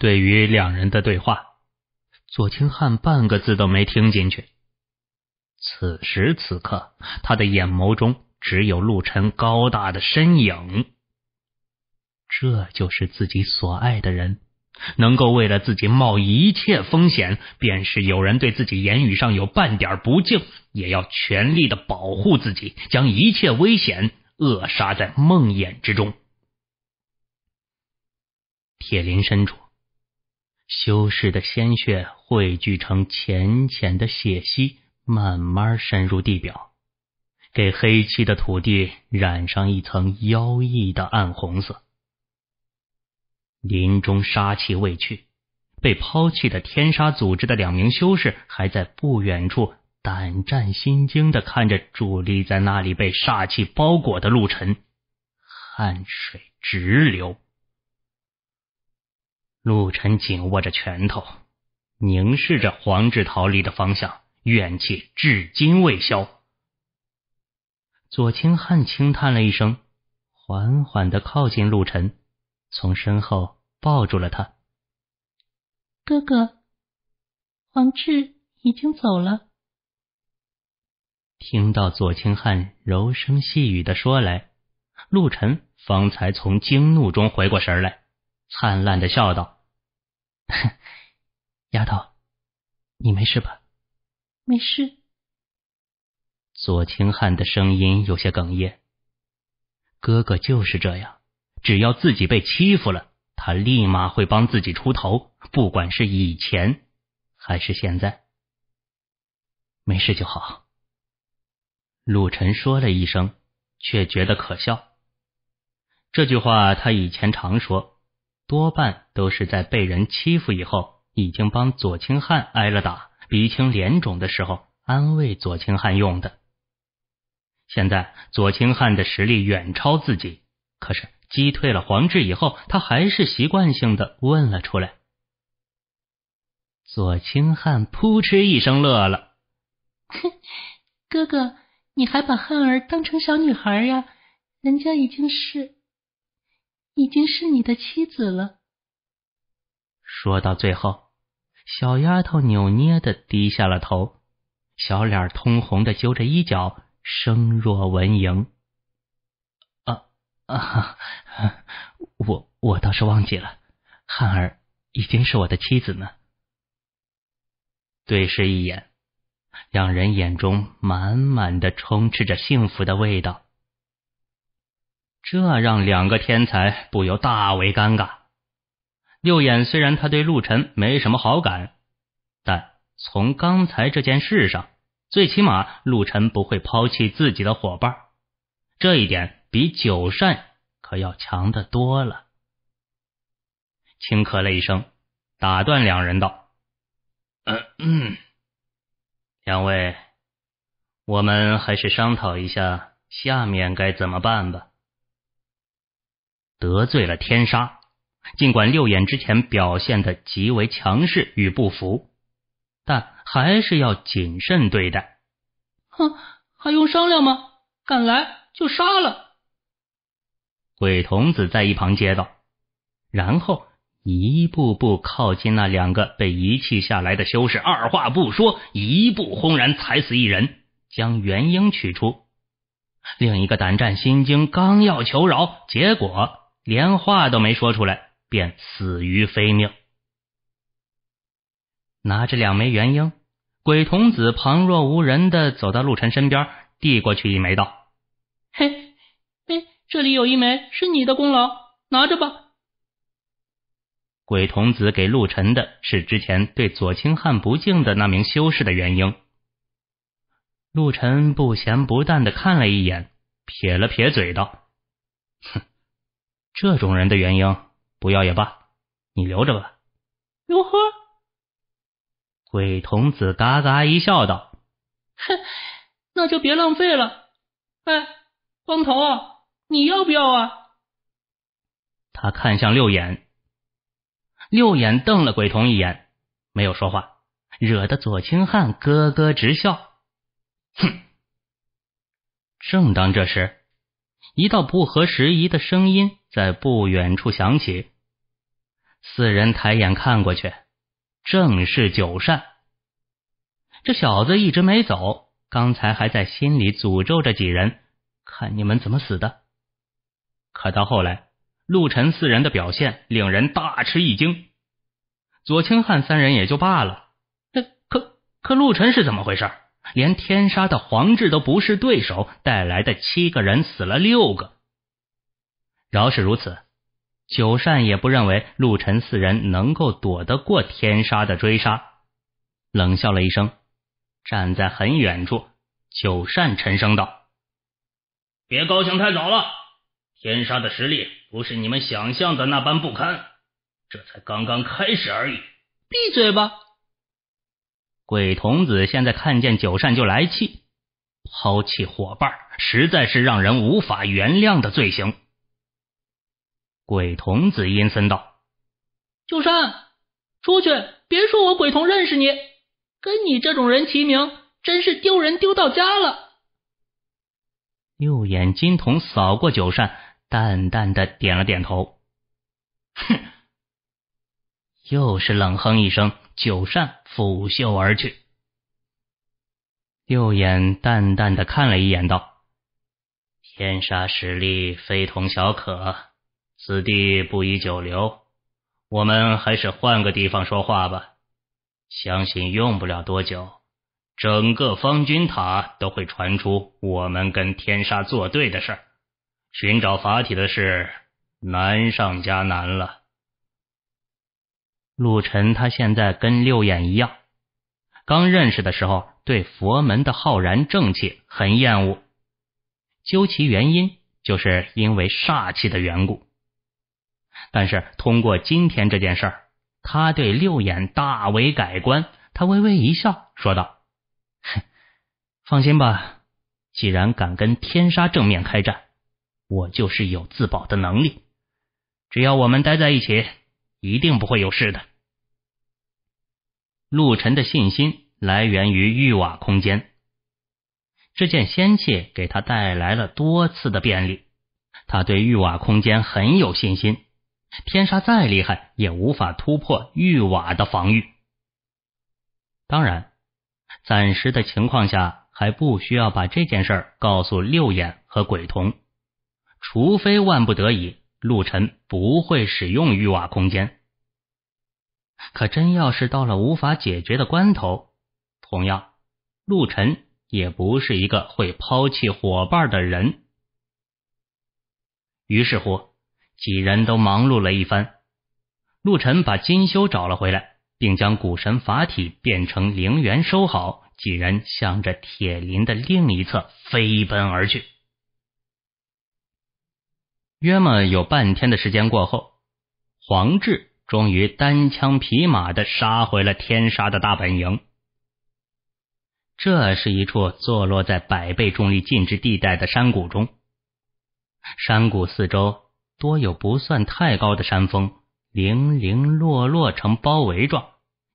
对于两人的对话，左清汉半个字都没听进去。此时此刻，他的眼眸中只有陆晨高大的身影。这就是自己所爱的人，能够为了自己冒一切风险，便是有人对自己言语上有半点不敬，也要全力的保护自己，将一切危险扼杀在梦魇之中。铁林深处。修士的鲜血汇聚成浅浅的血溪，慢慢深入地表，给黑漆的土地染上一层妖异的暗红色。林中杀气未去，被抛弃的天杀组织的两名修士还在不远处，胆战心惊的看着伫立在那里被煞气包裹的陆晨，汗水直流。陆晨紧握着拳头，凝视着黄志逃离的方向，怨气至今未消。左清汉轻叹了一声，缓缓的靠近陆晨，从身后抱住了他。哥哥，黄志已经走了。听到左清汉柔声细语的说来，陆晨方才从惊怒中回过神来。灿烂的笑道：“哼，丫头，你没事吧？”“没事。”左清汉的声音有些哽咽。哥哥就是这样，只要自己被欺负了，他立马会帮自己出头，不管是以前还是现在。没事就好。”陆晨说了一声，却觉得可笑。这句话他以前常说。多半都是在被人欺负以后，已经帮左清汉挨了打，鼻青脸肿的时候，安慰左清汉用的。现在左清汉的实力远超自己，可是击退了黄志以后，他还是习惯性的问了出来。左清汉扑哧一声乐了：“哼，哥哥，你还把汉儿当成小女孩呀？人家已经是……”已经是你的妻子了。说到最后，小丫头扭捏的低下了头，小脸通红的揪着衣角，声若蚊蝇。啊啊！我我倒是忘记了，汉儿已经是我的妻子呢。对视一眼，两人眼中满满的充斥着幸福的味道。这让两个天才不由大为尴尬。六眼虽然他对陆晨没什么好感，但从刚才这件事上，最起码陆晨不会抛弃自己的伙伴，这一点比九善可要强的多了。轻咳了一声，打断两人道：“嗯嗯，两位，我们还是商讨一下下面该怎么办吧。”得罪了天杀，尽管六眼之前表现的极为强势与不服，但还是要谨慎对待。哼，还用商量吗？敢来就杀了！鬼童子在一旁接道，然后一步步靠近那两个被遗弃下来的修士，二话不说，一步轰然踩死一人，将元婴取出。另一个胆战心惊，刚要求饶，结果。连话都没说出来，便死于非命。拿着两枚元婴，鬼童子旁若无人的走到陆晨身边，递过去一枚，道：“嘿，这里有一枚是你的功劳，拿着吧。”鬼童子给陆晨的是之前对左清汉不敬的那名修士的元婴。陆晨不咸不淡的看了一眼，撇了撇嘴，道：“哼。”这种人的原因，不要也罢，你留着吧。哟呵，鬼童子嘎嘎一笑道：“哼，那就别浪费了。”哎，光头，你要不要啊？他看向六眼，六眼瞪了鬼童一眼，没有说话，惹得左青汉咯咯直笑。哼，正当这时。一道不合时宜的声音在不远处响起，四人抬眼看过去，正是九善。这小子一直没走，刚才还在心里诅咒着几人，看你们怎么死的。可到后来，陆晨四人的表现令人大吃一惊。左清汉三人也就罢了，那可可陆晨是怎么回事？连天杀的黄志都不是对手，带来的七个人死了六个。饶是如此，九善也不认为陆晨四人能够躲得过天杀的追杀，冷笑了一声，站在很远处，九善沉声道：“别高兴太早了，天杀的实力不是你们想象的那般不堪，这才刚刚开始而已。”闭嘴吧。鬼童子现在看见九扇就来气，抛弃伙伴，实在是让人无法原谅的罪行。鬼童子阴森道：“九善，出去！别说我鬼童认识你，跟你这种人齐名，真是丢人丢到家了。”右眼金童扫过九扇，淡淡的点了点头，哼。又是冷哼一声，九扇拂袖而去。右眼淡淡的看了一眼，道：“天杀实力非同小可，此地不宜久留，我们还是换个地方说话吧。相信用不了多久，整个方君塔都会传出我们跟天杀作对的事儿，寻找法体的事难上加难了。”陆晨他现在跟六眼一样，刚认识的时候对佛门的浩然正气很厌恶，究其原因就是因为煞气的缘故。但是通过今天这件事儿，他对六眼大为改观。他微微一笑，说道：“哼，放心吧，既然敢跟天杀正面开战，我就是有自保的能力。只要我们待在一起，一定不会有事的。”陆晨的信心来源于玉瓦空间，这件仙器给他带来了多次的便利，他对玉瓦空间很有信心。天杀再厉害也无法突破玉瓦的防御。当然，暂时的情况下还不需要把这件事儿告诉六眼和鬼童，除非万不得已，陆晨不会使用玉瓦空间。可真要是到了无法解决的关头，同样，陆晨也不是一个会抛弃伙伴的人。于是乎，几人都忙碌了一番。陆晨把金修找了回来，并将古神法体变成灵元收好。几人向着铁林的另一侧飞奔而去。约么有半天的时间过后，黄志。终于单枪匹马的杀回了天杀的大本营。这是一处坐落在百倍重力禁制地带的山谷中，山谷四周多有不算太高的山峰，零零落落成包围状，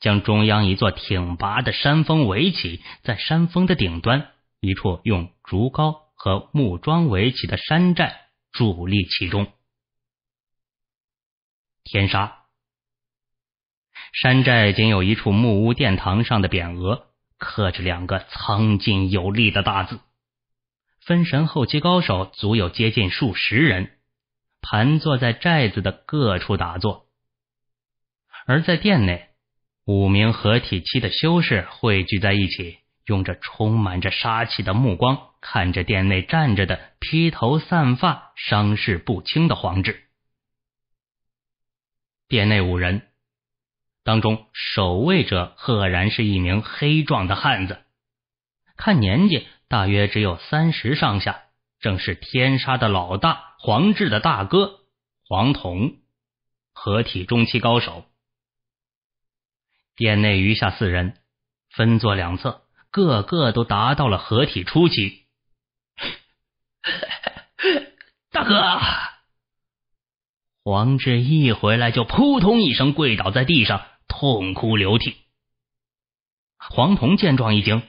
将中央一座挺拔的山峰围起。在山峰的顶端，一处用竹篙和木桩围起的山寨伫立其中。天杀山寨仅有一处木屋，殿堂上的匾额刻着两个苍劲有力的大字。分神后期高手足有接近数十人，盘坐在寨子的各处打坐。而在殿内，五名合体期的修士汇聚在一起，用着充满着杀气的目光看着殿内站着的披头散发、伤势不轻的黄志。殿内五人。当中守卫者赫然是一名黑壮的汉子，看年纪大约只有三十上下，正是天杀的老大黄志的大哥黄童，合体中期高手。殿内余下四人分坐两侧，个个都达到了合体初期。大哥，黄志一回来就扑通一声跪倒在地上。痛哭流涕，黄童见状一惊，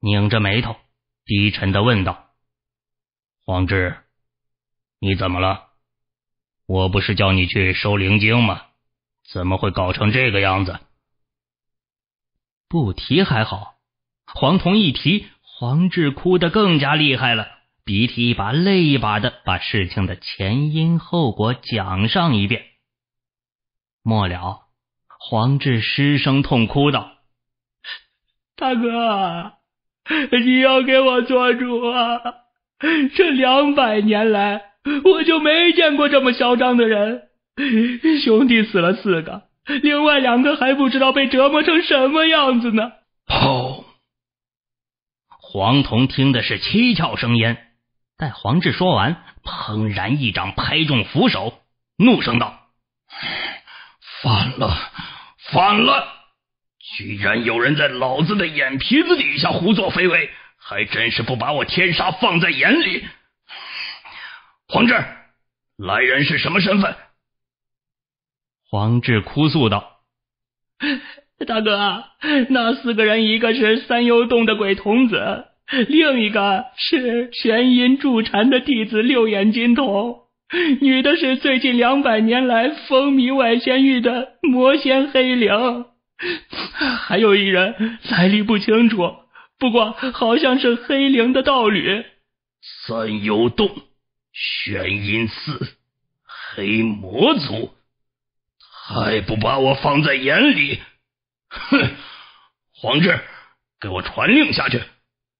拧着眉头，低沉的问道：“黄志，你怎么了？我不是叫你去收灵晶吗？怎么会搞成这个样子？”不提还好，黄童一提，黄志哭得更加厉害了，鼻涕一把泪一把的把事情的前因后果讲上一遍，末了。黄志失声痛哭道：“大哥，你要给我做主啊！这两百年来，我就没见过这么嚣张的人。兄弟死了四个，另外两个还不知道被折磨成什么样子呢！”吼！黄铜听的是七窍生烟。待黄志说完，砰然一掌拍中扶手，怒声道：“反了！”反了！居然有人在老子的眼皮子底下胡作非为，还真是不把我天杀放在眼里！黄志，来人是什么身份？黄志哭诉道：“大哥，那四个人一个是三幽洞的鬼童子，另一个是玄阴助禅的弟子六眼金童。”女的是最近两百年来风靡外仙域的魔仙黑灵，还有一人来历不清楚，不过好像是黑灵的道侣。三幽洞、玄阴寺、黑魔族，还不把我放在眼里！哼，黄志，给我传令下去，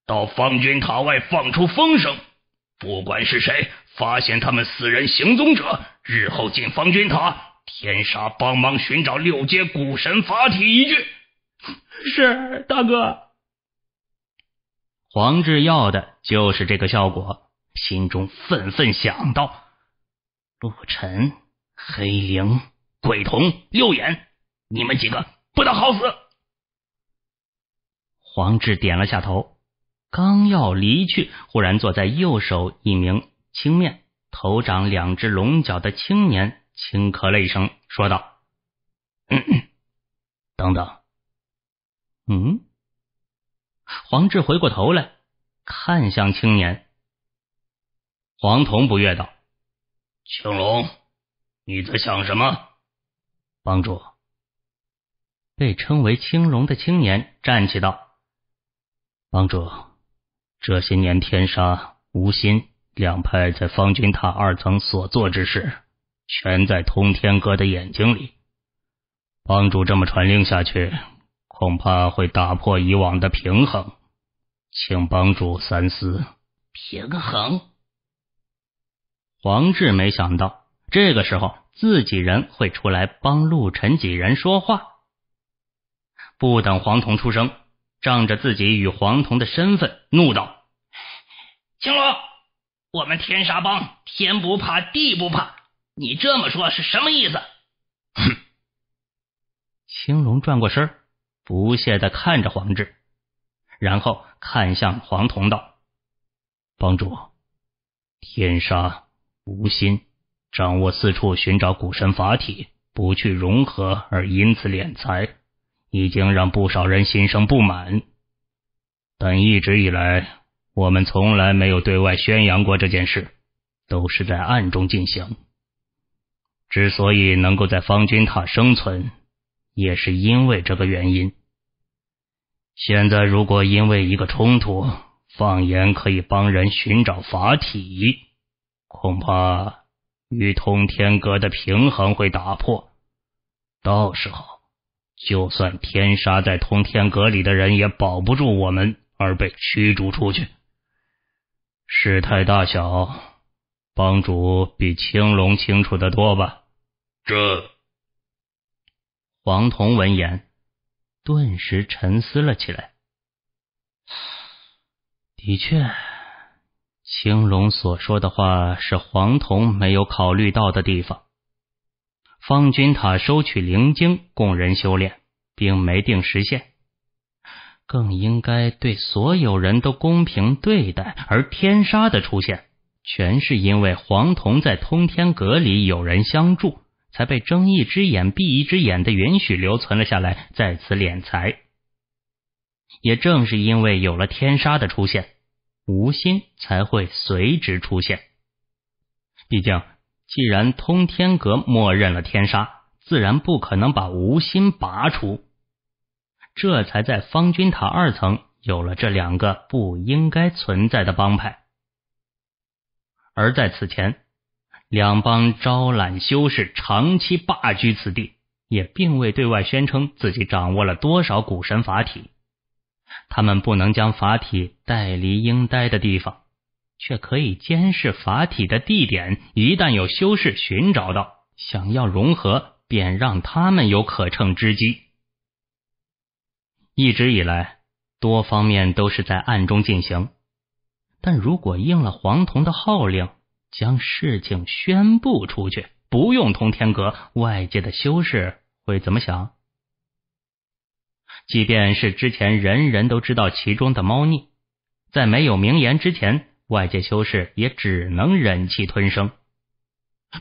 到方军塔外放出风声。不管是谁发现他们四人行踪者，日后进防军塔，天杀帮忙寻找六阶古神法体一具。是大哥，黄志要的就是这个效果，心中愤愤想到：陆晨、黑影、鬼童、六眼，你们几个不得好死！黄志点了下头。刚要离去，忽然坐在右手一名青面、头长两只龙角的青年轻咳了一声，说道：“嗯，等等，嗯。”黄志回过头来看向青年，黄桐不悦道：“青龙，你在想什么？”帮主被称为青龙的青年站起道：“帮主。”这些年，天杀、无心两派在方君塔二层所做之事，全在通天阁的眼睛里。帮主这么传令下去，恐怕会打破以往的平衡，请帮主三思。平衡？黄志没想到这个时候自己人会出来帮陆晨几人说话。不等黄瞳出声。仗着自己与黄铜的身份，怒道：“青龙，我们天杀帮天不怕地不怕，你这么说是什么意思？”哼！青龙转过身，不屑的看着黄志，然后看向黄铜道：“帮主，天杀无心掌握四处寻找古神法体，不去融合而因此敛财。”已经让不少人心生不满，但一直以来，我们从来没有对外宣扬过这件事，都是在暗中进行。之所以能够在方君塔生存，也是因为这个原因。现在如果因为一个冲突，放言可以帮人寻找法体，恐怕与通天阁的平衡会打破，到时候。就算天杀在通天阁里的人也保不住我们，而被驱逐出去。事态大小，帮主比青龙清楚的多吧？这，黄铜闻言顿时沉思了起来。的确，青龙所说的话是黄铜没有考虑到的地方。方君塔收取灵晶供人修炼，并没定时限，更应该对所有人都公平对待。而天杀的出现，全是因为黄铜在通天阁里有人相助，才被睁一只眼闭一只眼的允许留存了下来，在此敛财。也正是因为有了天杀的出现，无心才会随之出现。毕竟。既然通天阁默认了天杀，自然不可能把无心拔除，这才在方君塔二层有了这两个不应该存在的帮派。而在此前，两帮招揽修士，长期霸居此地，也并未对外宣称自己掌握了多少古神法体，他们不能将法体带离应待的地方。却可以监视法体的地点，一旦有修士寻找到，想要融合，便让他们有可乘之机。一直以来，多方面都是在暗中进行，但如果应了黄铜的号令，将事情宣布出去，不用通天阁，外界的修士会怎么想？即便是之前人人都知道其中的猫腻，在没有名言之前。外界修士也只能忍气吞声，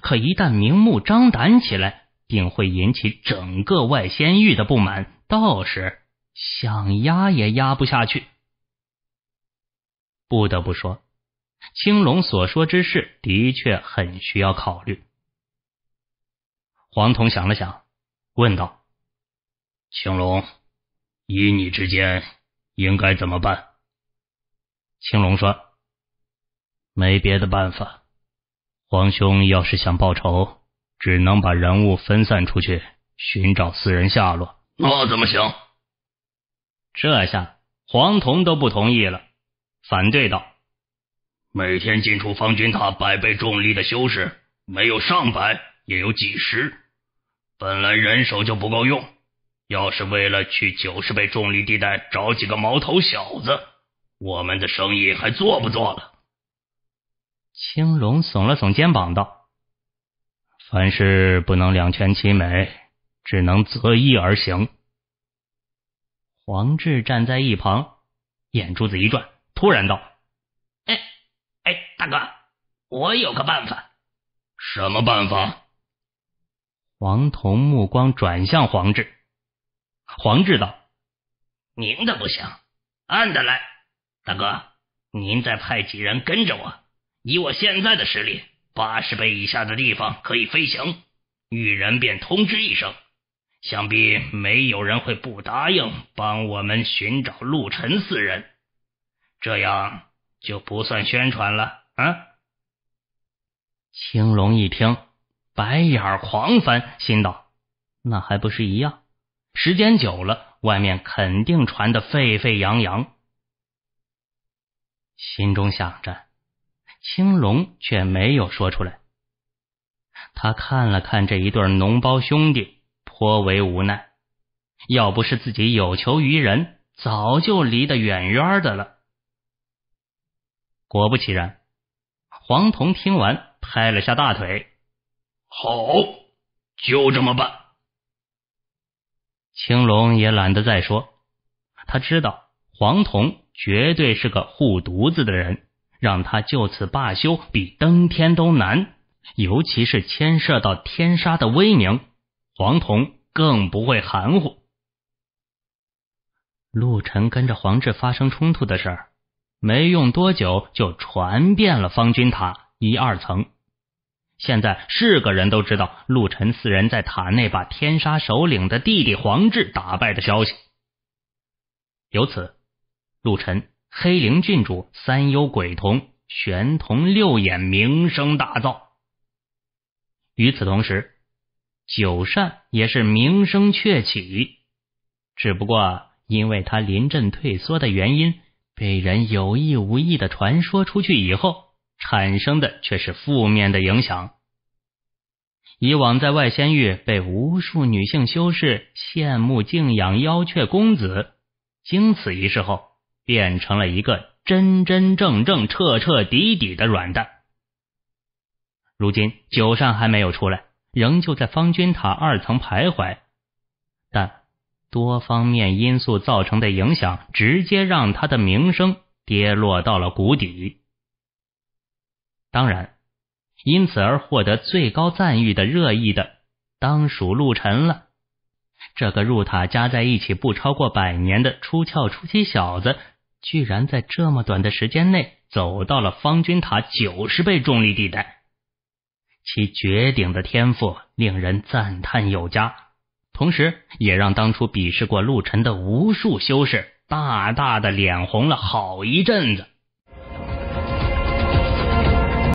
可一旦明目张胆起来，定会引起整个外仙域的不满。到时想压也压不下去。不得不说，青龙所说之事的确很需要考虑。黄铜想了想，问道：“青龙，依你之见，应该怎么办？”青龙说。没别的办法，皇兄要是想报仇，只能把人物分散出去寻找四人下落。那怎么行？这下黄铜都不同意了，反对道：“每天进出方军塔百倍重力的修士，没有上百也有几十，本来人手就不够用，要是为了去九十倍重力地带找几个毛头小子，我们的生意还做不做了？”青龙耸了耸肩膀，道：“凡事不能两全其美，只能择一而行。”黄志站在一旁，眼珠子一转，突然道：“哎哎，大哥，我有个办法。”“什么办法？”黄铜目光转向黄志。黄志道：“明的不行，暗的来。大哥，您再派几人跟着我。”以我现在的实力，八十倍以下的地方可以飞行。遇人便通知一声，想必没有人会不答应帮我们寻找陆晨四人，这样就不算宣传了啊！青龙一听，白眼儿狂翻，心道：“那还不是一样？时间久了，外面肯定传得沸沸扬扬。”心中想着。青龙却没有说出来。他看了看这一对脓包兄弟，颇为无奈。要不是自己有求于人，早就离得远远的了。果不其然，黄铜听完拍了下大腿：“好，就这么办。”青龙也懒得再说，他知道黄铜绝对是个护犊子的人。让他就此罢休，比登天都难。尤其是牵涉到天杀的威名，黄铜更不会含糊。陆晨跟着黄志发生冲突的事儿，没用多久就传遍了方军塔一二层。现在是个人都知道陆晨四人在塔内把天杀首领的弟弟黄志打败的消息。由此，陆晨。黑灵郡主三幽鬼童、玄童六眼名声大噪。与此同时，九善也是名声鹊起。只不过因为他临阵退缩的原因，被人有意无意的传说出去以后，产生的却是负面的影响。以往在外仙域被无数女性修士羡慕敬仰，妖阙公子经此一事后。变成了一个真真正正彻彻底底的软蛋。如今九善还没有出来，仍旧在方君塔二层徘徊，但多方面因素造成的影响，直接让他的名声跌落到了谷底。当然，因此而获得最高赞誉的热议的，当属陆晨了。这个入塔加在一起不超过百年的出窍初期小子。居然在这么短的时间内走到了方军塔九十倍重力地带，其绝顶的天赋令人赞叹有加，同时也让当初鄙视过陆晨的无数修士大大的脸红了好一阵子。